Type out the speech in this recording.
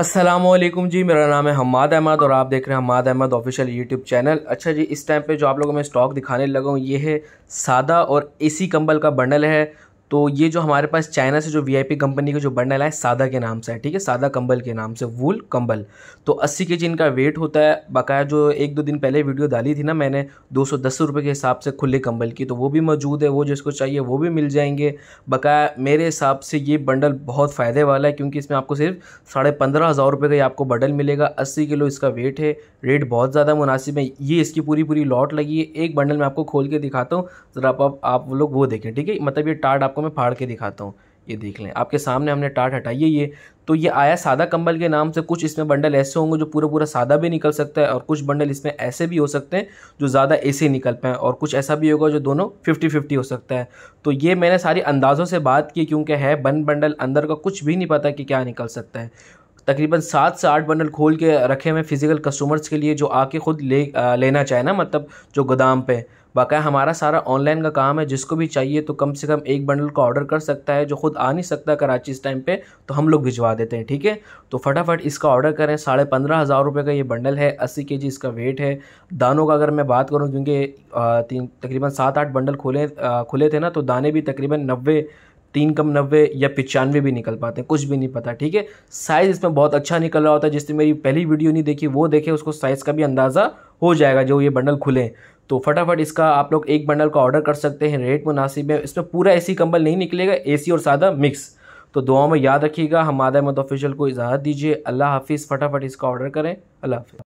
असलम जी मेरा नाम है हमाद अहमद और आप देख रहे हैं Hammad Ahmed official YouTube channel अच्छा जी इस टाइम पे जो आप लोगों में स्टॉक दिखाने लगा हूँ ये है सादा और एसी कंबल का बंडल है तो ये जो हमारे पास चाइना से जो वीआईपी कंपनी का जो बंडल है सादा के नाम से है ठीक है सादा कंबल के नाम से वूल कंबल तो अस्सी के जी इनका वेट होता है बकाया जो एक दो दिन पहले वीडियो डाली थी ना मैंने दो सौ दस रुपये के हिसाब से खुले कंबल की तो वो भी मौजूद है वो जिसको चाहिए वो भी मिल जाएंगे बकाया मेरे हिसाब से ये बंडल बहुत फ़ायदे वाला है क्योंकि इसमें आपको सिर्फ साढ़े पंद्रह हज़ार रुपये का ही आपको बंडल मिलेगा अस्सी किलो इसका वेट है रेट बहुत ज़्यादा मुनासिब है ये इसकी पूरी पूरी लॉट लगी है एक बंडल मैं आपको खोल के दिखाता हूँ ज़रा आप, आप लोग वो देखें ठीक है मतलब ये टार्ट आपको आपको मैं फाड़ के दिखाता हूँ ये देख लें आपके सामने हमने टाट हटाई है ये तो ये आया सादा कंबल के नाम से कुछ इसमें बंडल ऐसे होंगे जो पूरा पूरा सादा भी निकल सकता है और कुछ बंडल इसमें ऐसे भी हो सकते हैं जो ज़्यादा ऐसे निकल पाएँ और कुछ ऐसा भी होगा जो दोनों फिफ्टी फिफ्टी हो सकता है तो ये मैंने सारी अंदाज़ों से बात की क्योंकि है बन बंडल अंदर का कुछ भी नहीं पता कि क्या निकल सकता है तकरीबन सात से आठ बंडल खोल के रखे हुए फिज़िकल कस्टमर्स के लिए जो आके ख़ुद ले आ, लेना चाहे ना मतलब जो गोदाम पे बाकाया हमारा सारा ऑनलाइन का काम है जिसको भी चाहिए तो कम से कम एक बंडल का ऑर्डर कर सकता है जो खुद आ नहीं सकता कराची इस टाइम पे तो हम लोग भिजवा देते हैं ठीक है तो फटाफट इसका ऑर्डर करें साढ़े पंद्रह हज़ार रुपये का ये बंडल है अस्सी के जी इसका वेट है दानों का अगर मैं बात करूँ क्योंकि तीन तकरीबन सात आठ बंडल खोले खुले थे ना तो दाने भी तकरीबन नब्बे तीन कम नब्बे या पचानवे भी निकल पाते हैं कुछ भी नहीं पता ठीक है साइज़ इसमें बहुत अच्छा निकल रहा होता है जिसने मेरी पहली वीडियो नहीं देखी वो देखे उसको साइज़ का भी अंदाज़ा हो जाएगा जो ये बंडल खुले तो फटाफट इसका आप लोग एक बंडल का ऑर्डर कर सकते हैं रेट मुनासिब है इसमें पूरा ए कंबल नहीं निकलेगा ए और सादा मिक्स तो दुआ में याद रखिएगा हम आदा मत ऑफिशियल को इजाज़त दीजिए अल्लाह हाफिज़ फटाफट इसका ऑर्डर करें अल्लाह हाफिज़